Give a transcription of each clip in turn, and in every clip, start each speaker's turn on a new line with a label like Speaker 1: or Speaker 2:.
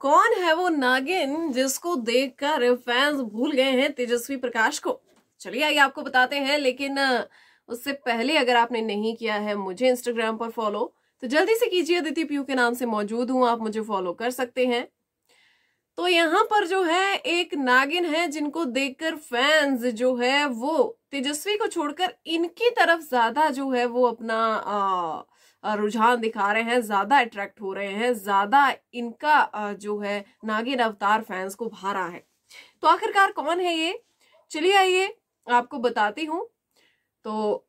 Speaker 1: कौन है वो नागिन जिसको देखकर फैंस भूल गए हैं तेजस्वी प्रकाश को चलिए आइए आपको बताते हैं लेकिन उससे पहले अगर आपने नहीं किया है मुझे इंस्टाग्राम पर फॉलो तो जल्दी से कीजिए अदिति पीयू के नाम से मौजूद हूं आप मुझे फॉलो कर सकते हैं तो यहाँ पर जो है एक नागिन है जिनको देखकर फैंस जो है वो तेजस्वी को छोड़कर इनकी तरफ ज्यादा जो है वो अपना आ, रुझान दिखा रहे हैं ज्यादा अट्रैक्ट हो रहे हैं ज्यादा इनका जो है नागिन अवतार फैंस को भा रहा है तो आखिरकार कौन है ये चलिए आइए आपको बताती हूँ तो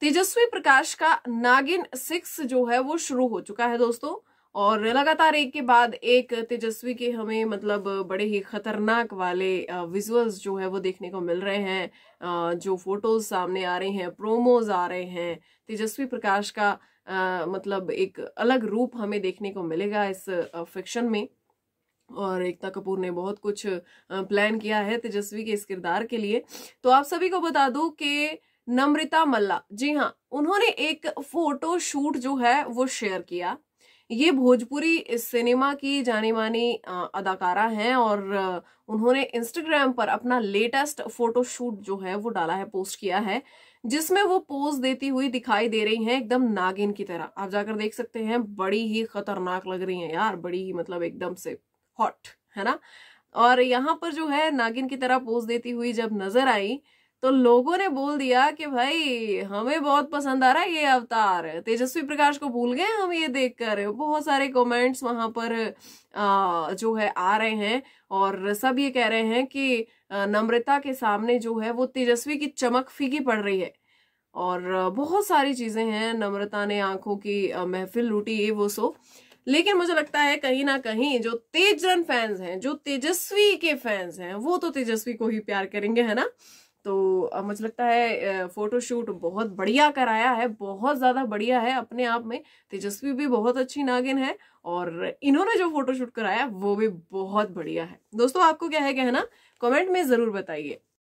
Speaker 1: तेजस्वी प्रकाश का नागिन सिक्स जो है वो शुरू हो चुका है दोस्तों और लगातार एक के बाद एक तेजस्वी के हमें मतलब बड़े ही खतरनाक वाले विजुअल्स जो है वो देखने को मिल रहे हैं जो फोटोज सामने आ रहे हैं प्रोमोज आ रहे हैं तेजस्वी प्रकाश का मतलब एक अलग रूप हमें देखने को मिलेगा इस फिक्शन में और एकता कपूर ने बहुत कुछ प्लान किया है तेजस्वी के इस किरदार के लिए तो आप सभी को बता दूं कि नम्रिता मल्ला जी हाँ उन्होंने एक फोटो शूट जो है वो शेयर किया ये भोजपुरी सिनेमा की जाने मानी अदाकारा हैं और उन्होंने इंस्टाग्राम पर अपना लेटेस्ट फोटोशूट जो है वो डाला है पोस्ट किया है जिसमें वो पोज देती हुई दिखाई दे रही हैं एकदम नागिन की तरह आप जाकर देख सकते हैं बड़ी ही खतरनाक लग रही हैं यार बड़ी ही मतलब एकदम से हॉट है ना और यहाँ पर जो है नागिन की तरह पोज देती हुई जब नजर आई तो लोगों ने बोल दिया कि भाई हमें बहुत पसंद आ रहा है ये अवतार तेजस्वी प्रकाश को भूल गए हम ये देखकर बहुत सारे कमेंट्स वहां पर आ, जो है आ रहे हैं और सब ये कह रहे हैं कि नम्रता के सामने जो है वो तेजस्वी की चमक फीकी पड़ रही है और बहुत सारी चीजें हैं नम्रता ने आंखों की महफिल लूटी ये वो सो लेकिन मुझे लगता है कहीं ना कहीं जो तेजरन फैंस हैं जो तेजस्वी के फैंस हैं वो तो तेजस्वी को ही प्यार करेंगे है ना तो मुझे लगता है फ़ोटोशूट बहुत बढ़िया कराया है बहुत ज़्यादा बढ़िया है अपने आप में तेजस्वी भी बहुत अच्छी नागिन है और इन्होंने जो फ़ोटोशूट कराया वो भी बहुत बढ़िया है दोस्तों आपको क्या है कहना कमेंट में ज़रूर बताइए